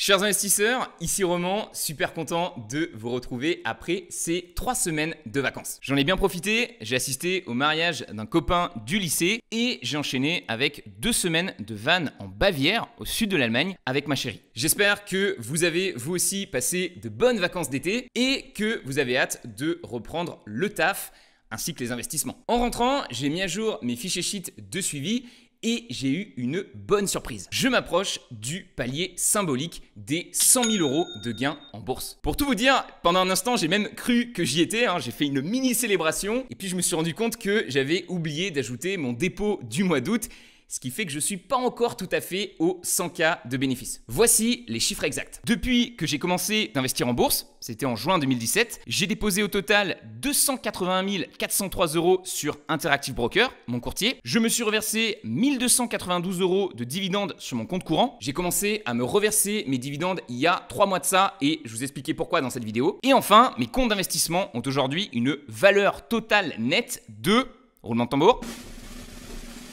Chers investisseurs, ici Roman, super content de vous retrouver après ces trois semaines de vacances. J'en ai bien profité, j'ai assisté au mariage d'un copain du lycée et j'ai enchaîné avec deux semaines de vannes en Bavière, au sud de l'Allemagne, avec ma chérie. J'espère que vous avez vous aussi passé de bonnes vacances d'été et que vous avez hâte de reprendre le taf ainsi que les investissements. En rentrant, j'ai mis à jour mes fichiers sheets de suivi et j'ai eu une bonne surprise. Je m'approche du palier symbolique des 100 000 euros de gains en bourse. Pour tout vous dire, pendant un instant, j'ai même cru que j'y étais. Hein. J'ai fait une mini célébration et puis je me suis rendu compte que j'avais oublié d'ajouter mon dépôt du mois d'août ce qui fait que je ne suis pas encore tout à fait au 100K de bénéfices. Voici les chiffres exacts. Depuis que j'ai commencé d'investir en bourse, c'était en juin 2017, j'ai déposé au total 281 403 euros sur Interactive Broker, mon courtier. Je me suis reversé 1292 euros de dividendes sur mon compte courant. J'ai commencé à me reverser mes dividendes il y a trois mois de ça et je vous expliquais pourquoi dans cette vidéo. Et enfin, mes comptes d'investissement ont aujourd'hui une valeur totale nette de roulement de tambour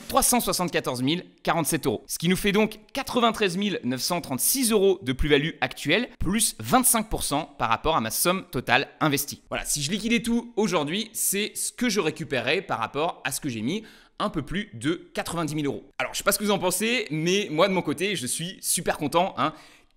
374 047 euros. Ce qui nous fait donc 93 936 euros de plus-value actuelle, plus 25% par rapport à ma somme totale investie. Voilà, si je liquidais tout aujourd'hui, c'est ce que je récupérais par rapport à ce que j'ai mis un peu plus de 90 000 euros. Alors, je sais pas ce que vous en pensez, mais moi de mon côté, je suis super content. Hein.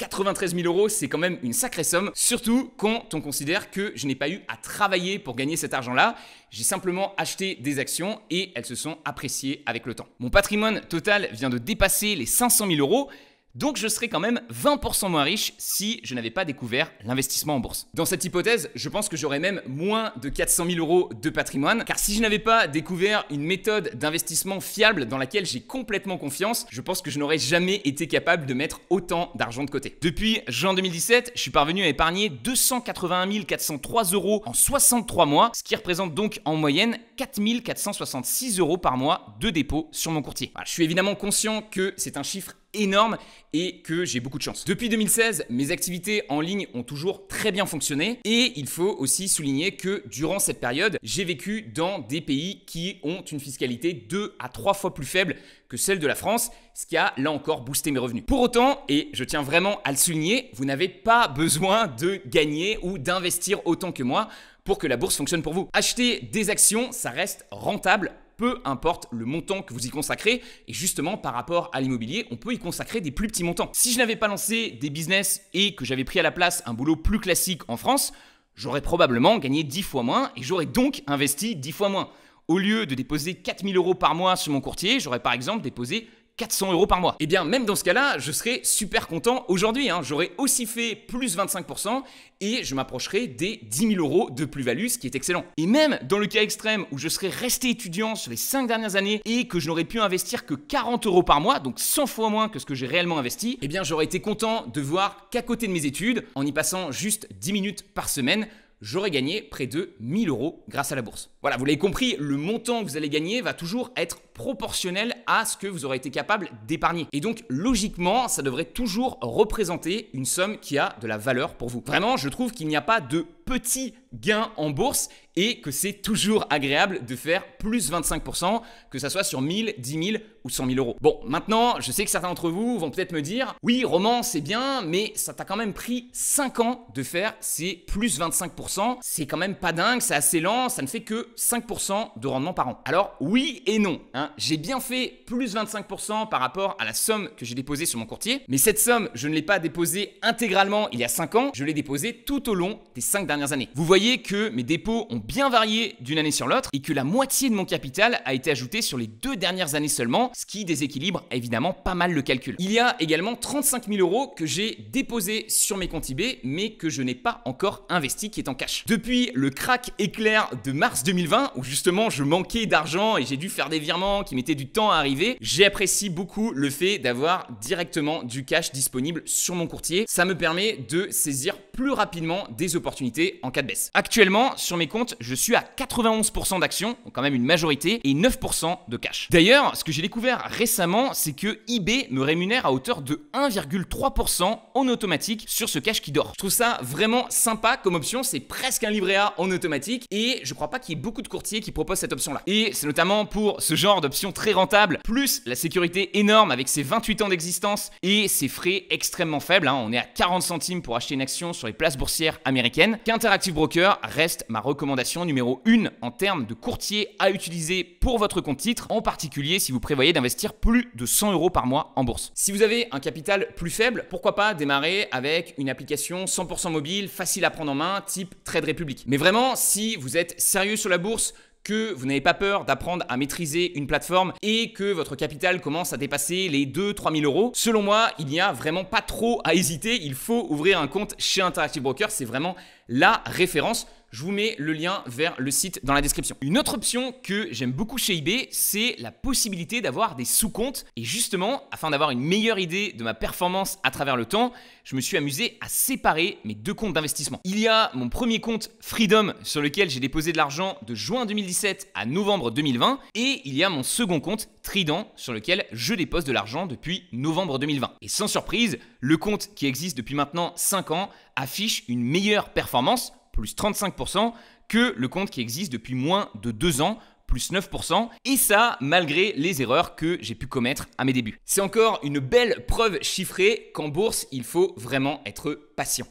93 000 euros, c'est quand même une sacrée somme, surtout quand on considère que je n'ai pas eu à travailler pour gagner cet argent-là. J'ai simplement acheté des actions et elles se sont appréciées avec le temps. Mon patrimoine total vient de dépasser les 500 000 euros, donc je serais quand même 20% moins riche si je n'avais pas découvert l'investissement en bourse. Dans cette hypothèse, je pense que j'aurais même moins de 400 000 euros de patrimoine, car si je n'avais pas découvert une méthode d'investissement fiable dans laquelle j'ai complètement confiance, je pense que je n'aurais jamais été capable de mettre autant d'argent de côté. Depuis juin 2017, je suis parvenu à épargner 281 403 euros en 63 mois, ce qui représente donc en moyenne 4 466 euros par mois de dépôt sur mon courtier. je suis évidemment conscient que c'est un chiffre énorme et que j'ai beaucoup de chance. Depuis 2016, mes activités en ligne ont toujours très bien fonctionné et il faut aussi souligner que durant cette période, j'ai vécu dans des pays qui ont une fiscalité deux à trois fois plus faible que celle de la France, ce qui a là encore boosté mes revenus. Pour autant, et je tiens vraiment à le souligner, vous n'avez pas besoin de gagner ou d'investir autant que moi pour que la bourse fonctionne pour vous. Acheter des actions, ça reste rentable peu importe le montant que vous y consacrez. Et justement, par rapport à l'immobilier, on peut y consacrer des plus petits montants. Si je n'avais pas lancé des business et que j'avais pris à la place un boulot plus classique en France, j'aurais probablement gagné 10 fois moins et j'aurais donc investi 10 fois moins. Au lieu de déposer 4000 euros par mois sur mon courtier, j'aurais par exemple déposé 400 euros par mois. Et eh bien, même dans ce cas-là, je serais super content aujourd'hui. Hein. J'aurais aussi fait plus 25% et je m'approcherais des 10 000 euros de plus-value, ce qui est excellent. Et même dans le cas extrême où je serais resté étudiant sur les 5 dernières années et que je n'aurais pu investir que 40 euros par mois, donc 100 fois moins que ce que j'ai réellement investi, et eh bien, j'aurais été content de voir qu'à côté de mes études, en y passant juste 10 minutes par semaine, j'aurais gagné près de 1000 euros grâce à la bourse. Voilà, vous l'avez compris, le montant que vous allez gagner va toujours être proportionnel à ce que vous aurez été capable d'épargner. Et donc, logiquement, ça devrait toujours représenter une somme qui a de la valeur pour vous. Vraiment, je trouve qu'il n'y a pas de petit gain en bourse et que c'est toujours agréable de faire plus 25%, que ça soit sur 1000, 10 000 ou 100 000 euros. Bon, maintenant, je sais que certains d'entre vous vont peut-être me dire, oui, roman, c'est bien, mais ça t'a quand même pris 5 ans de faire ces plus 25%. C'est quand même pas dingue, c'est assez lent, ça ne fait que 5% de rendement par an. Alors oui et non. Hein. J'ai bien fait plus 25% par rapport à la somme que j'ai déposée sur mon courtier, mais cette somme, je ne l'ai pas déposée intégralement il y a 5 ans, je l'ai déposée tout au long des 5 dernières années. Vous voyez que mes dépôts ont bien varié d'une année sur l'autre et que la moitié de mon capital a été ajoutée sur les deux dernières années seulement, ce qui déséquilibre évidemment pas mal le calcul. Il y a également 35 000 euros que j'ai déposés sur mes comptes IB, mais que je n'ai pas encore investi, qui est en cash. Depuis le crack éclair de mars 2020, 2020 où justement je manquais d'argent et j'ai dû faire des virements qui mettaient du temps à arriver, j'apprécie beaucoup le fait d'avoir directement du cash disponible sur mon courtier. Ça me permet de saisir plus rapidement des opportunités en cas de baisse. Actuellement, sur mes comptes, je suis à 91% d'actions, donc quand même une majorité, et 9% de cash. D'ailleurs, ce que j'ai découvert récemment, c'est que eBay me rémunère à hauteur de 1,3% en automatique sur ce cash qui dort. Je trouve ça vraiment sympa comme option, c'est presque un livret A en automatique, et je crois pas qu'il y ait beaucoup de courtiers qui proposent cette option-là. Et c'est notamment pour ce genre d'option très rentable, plus la sécurité énorme avec ses 28 ans d'existence et ses frais extrêmement faibles. Hein. On est à 40 centimes pour acheter une action sur les places boursières américaines, qu'Interactive Broker reste ma recommandation numéro une en termes de courtier à utiliser pour votre compte titre, en particulier si vous prévoyez d'investir plus de 100 euros par mois en bourse. Si vous avez un capital plus faible, pourquoi pas démarrer avec une application 100% mobile, facile à prendre en main, type Trade Republic. Mais vraiment, si vous êtes sérieux sur la bourse, que vous n'avez pas peur d'apprendre à maîtriser une plateforme et que votre capital commence à dépasser les 2-3 000 euros, selon moi, il n'y a vraiment pas trop à hésiter. Il faut ouvrir un compte chez Interactive Broker. C'est vraiment la référence je vous mets le lien vers le site dans la description. Une autre option que j'aime beaucoup chez eBay, c'est la possibilité d'avoir des sous-comptes. Et justement, afin d'avoir une meilleure idée de ma performance à travers le temps, je me suis amusé à séparer mes deux comptes d'investissement. Il y a mon premier compte Freedom sur lequel j'ai déposé de l'argent de juin 2017 à novembre 2020 et il y a mon second compte Trident sur lequel je dépose de l'argent depuis novembre 2020. Et sans surprise, le compte qui existe depuis maintenant 5 ans affiche une meilleure performance plus 35%, que le compte qui existe depuis moins de deux ans, plus 9%, et ça malgré les erreurs que j'ai pu commettre à mes débuts. C'est encore une belle preuve chiffrée qu'en bourse, il faut vraiment être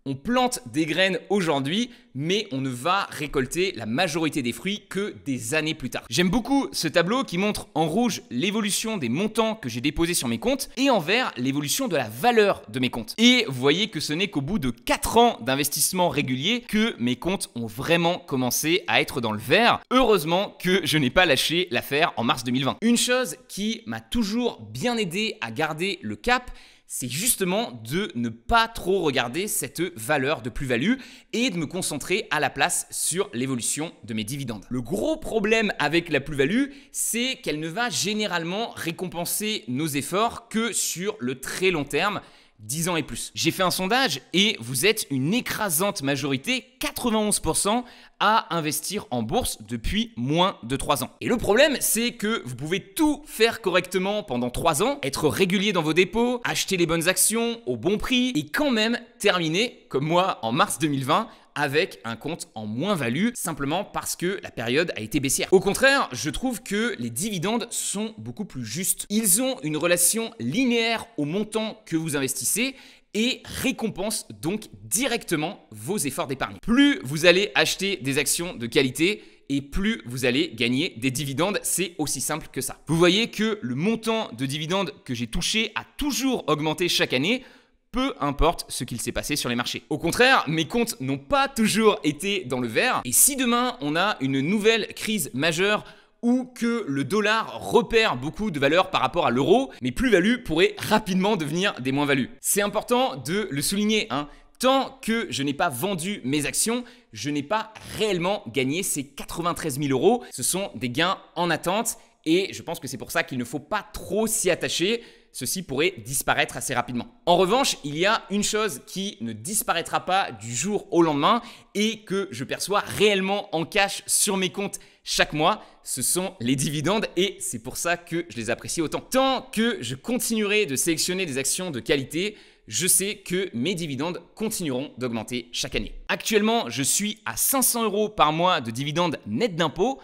on plante des graines aujourd'hui, mais on ne va récolter la majorité des fruits que des années plus tard. J'aime beaucoup ce tableau qui montre en rouge l'évolution des montants que j'ai déposés sur mes comptes et en vert l'évolution de la valeur de mes comptes. Et vous voyez que ce n'est qu'au bout de 4 ans d'investissement régulier que mes comptes ont vraiment commencé à être dans le vert. Heureusement que je n'ai pas lâché l'affaire en mars 2020. Une chose qui m'a toujours bien aidé à garder le cap, c'est justement de ne pas trop regarder cette valeur de plus-value et de me concentrer à la place sur l'évolution de mes dividendes. Le gros problème avec la plus-value, c'est qu'elle ne va généralement récompenser nos efforts que sur le très long terme. 10 ans et plus. J'ai fait un sondage et vous êtes une écrasante majorité, 91%, à investir en bourse depuis moins de 3 ans. Et le problème, c'est que vous pouvez tout faire correctement pendant 3 ans, être régulier dans vos dépôts, acheter les bonnes actions au bon prix et quand même terminer, comme moi en mars 2020, avec un compte en moins-value simplement parce que la période a été baissière. Au contraire, je trouve que les dividendes sont beaucoup plus justes. Ils ont une relation linéaire au montant que vous investissez et récompense donc directement vos efforts d'épargne. Plus vous allez acheter des actions de qualité, et plus vous allez gagner des dividendes. C'est aussi simple que ça. Vous voyez que le montant de dividendes que j'ai touché a toujours augmenté chaque année peu importe ce qu'il s'est passé sur les marchés. Au contraire, mes comptes n'ont pas toujours été dans le vert. Et si demain on a une nouvelle crise majeure ou que le dollar repère beaucoup de valeur par rapport à l'euro, mais plus values pourrait rapidement devenir des moins-values. C'est important de le souligner. Hein. Tant que je n'ai pas vendu mes actions, je n'ai pas réellement gagné ces 93 000 euros. Ce sont des gains en attente et je pense que c'est pour ça qu'il ne faut pas trop s'y attacher ceci pourrait disparaître assez rapidement. En revanche, il y a une chose qui ne disparaîtra pas du jour au lendemain et que je perçois réellement en cash sur mes comptes chaque mois, ce sont les dividendes et c'est pour ça que je les apprécie autant. Tant que je continuerai de sélectionner des actions de qualité, je sais que mes dividendes continueront d'augmenter chaque année. Actuellement, je suis à 500 euros par mois de dividendes nets d'impôts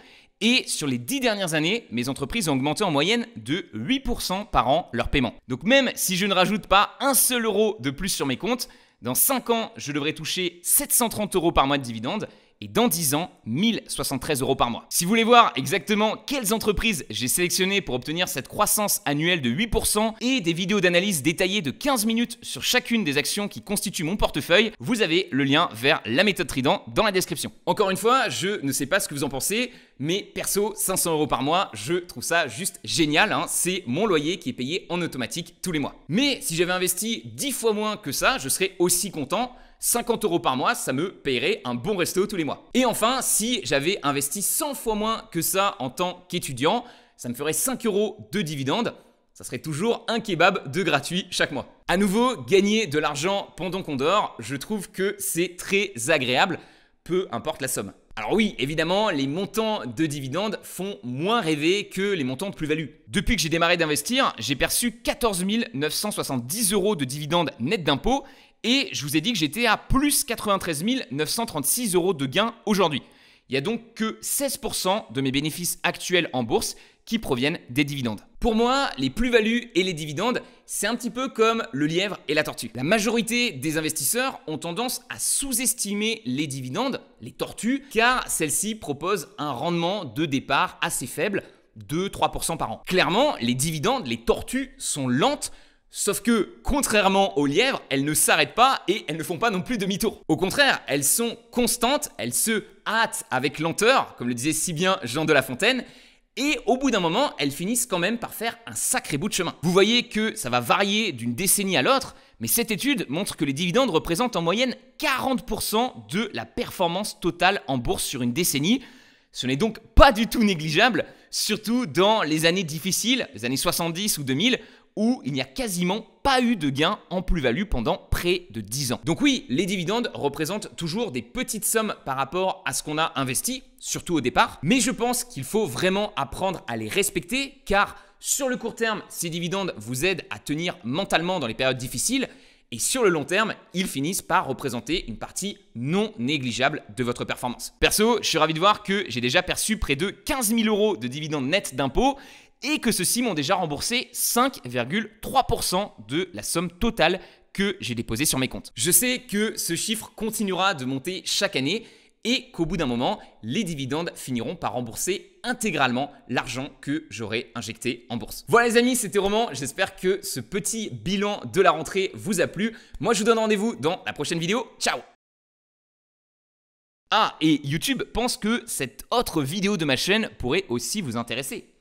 et sur les 10 dernières années, mes entreprises ont augmenté en moyenne de 8% par an leur paiement. Donc même si je ne rajoute pas un seul euro de plus sur mes comptes, dans 5 ans, je devrais toucher 730 euros par mois de dividendes et dans 10 ans, 1073 euros par mois. Si vous voulez voir exactement quelles entreprises j'ai sélectionnées pour obtenir cette croissance annuelle de 8% et des vidéos d'analyse détaillées de 15 minutes sur chacune des actions qui constituent mon portefeuille, vous avez le lien vers la méthode Trident dans la description. Encore une fois, je ne sais pas ce que vous en pensez, mais perso, 500 euros par mois, je trouve ça juste génial. Hein. C'est mon loyer qui est payé en automatique tous les mois. Mais si j'avais investi 10 fois moins que ça, je serais aussi content 50 euros par mois, ça me paierait un bon resto tous les mois. Et enfin, si j'avais investi 100 fois moins que ça en tant qu'étudiant, ça me ferait 5 euros de dividendes. Ça serait toujours un kebab de gratuit chaque mois. À nouveau, gagner de l'argent pendant qu'on dort, je trouve que c'est très agréable, peu importe la somme. Alors oui, évidemment, les montants de dividendes font moins rêver que les montants de plus-value. Depuis que j'ai démarré d'investir, j'ai perçu 14 970 euros de dividendes net d'impôts et je vous ai dit que j'étais à plus 93 936 euros de gains aujourd'hui. Il n'y a donc que 16% de mes bénéfices actuels en bourse qui proviennent des dividendes. Pour moi, les plus-values et les dividendes, c'est un petit peu comme le lièvre et la tortue. La majorité des investisseurs ont tendance à sous-estimer les dividendes, les tortues, car celles-ci proposent un rendement de départ assez faible, 2 3% par an. Clairement, les dividendes, les tortues sont lentes Sauf que, contrairement aux lièvres, elles ne s'arrêtent pas et elles ne font pas non plus demi-tour. Au contraire, elles sont constantes, elles se hâtent avec lenteur, comme le disait si bien Jean de La Fontaine, et au bout d'un moment, elles finissent quand même par faire un sacré bout de chemin. Vous voyez que ça va varier d'une décennie à l'autre, mais cette étude montre que les dividendes représentent en moyenne 40% de la performance totale en bourse sur une décennie. Ce n'est donc pas du tout négligeable, surtout dans les années difficiles, les années 70 ou 2000, où il n'y a quasiment pas eu de gain en plus-value pendant près de 10 ans. Donc oui, les dividendes représentent toujours des petites sommes par rapport à ce qu'on a investi, surtout au départ, mais je pense qu'il faut vraiment apprendre à les respecter car sur le court terme, ces dividendes vous aident à tenir mentalement dans les périodes difficiles et sur le long terme, ils finissent par représenter une partie non négligeable de votre performance. Perso, je suis ravi de voir que j'ai déjà perçu près de 15 000 euros de dividendes nets d'impôts et que ceux-ci m'ont déjà remboursé 5,3% de la somme totale que j'ai déposée sur mes comptes. Je sais que ce chiffre continuera de monter chaque année et qu'au bout d'un moment, les dividendes finiront par rembourser intégralement l'argent que j'aurai injecté en bourse. Voilà les amis, c'était Roman, j'espère que ce petit bilan de la rentrée vous a plu. Moi je vous donne rendez-vous dans la prochaine vidéo, ciao Ah, et YouTube pense que cette autre vidéo de ma chaîne pourrait aussi vous intéresser.